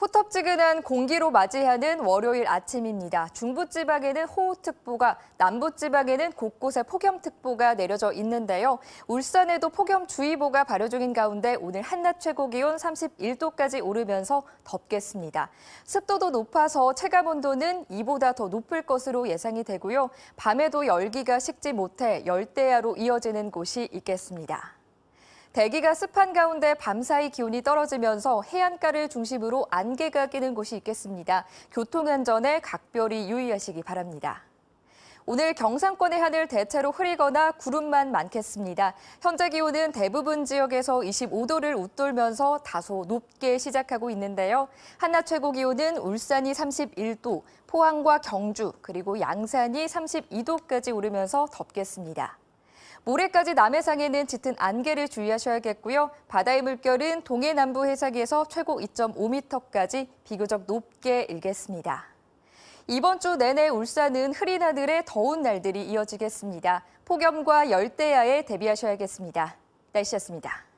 호텁지근한 공기로 맞이하는 월요일 아침입니다. 중부지방에는 호우특보가, 남부지방에는 곳곳에 폭염특보가 내려져 있는데요. 울산에도 폭염주의보가 발효 중인 가운데 오늘 한낮 최고 기온 31도까지 오르면서 덥겠습니다. 습도도 높아서 체감온도는 이보다 더 높을 것으로 예상이 되고요. 밤에도 열기가 식지 못해 열대야로 이어지는 곳이 있겠습니다. 대기가 습한 가운데 밤사이 기온이 떨어지면서 해안가를 중심으로 안개가 끼는 곳이 있겠습니다. 교통안전에 각별히 유의하시기 바랍니다. 오늘 경상권의 하늘 대체로 흐리거나 구름만 많겠습니다. 현재 기온은 대부분 지역에서 25도를 웃돌면서 다소 높게 시작하고 있는데요. 한낮 최고 기온은 울산이 31도, 포항과 경주, 그리고 양산이 32도까지 오르면서 덥겠습니다. 모레까지 남해상에는 짙은 안개를 주의하셔야겠고요. 바다의 물결은 동해 남부 해상에서 최고 2.5m까지 비교적 높게 일겠습니다. 이번 주 내내 울산은 흐린 하늘에 더운 날들이 이어지겠습니다. 폭염과 열대야에 대비하셔야겠습니다. 날씨였습니다.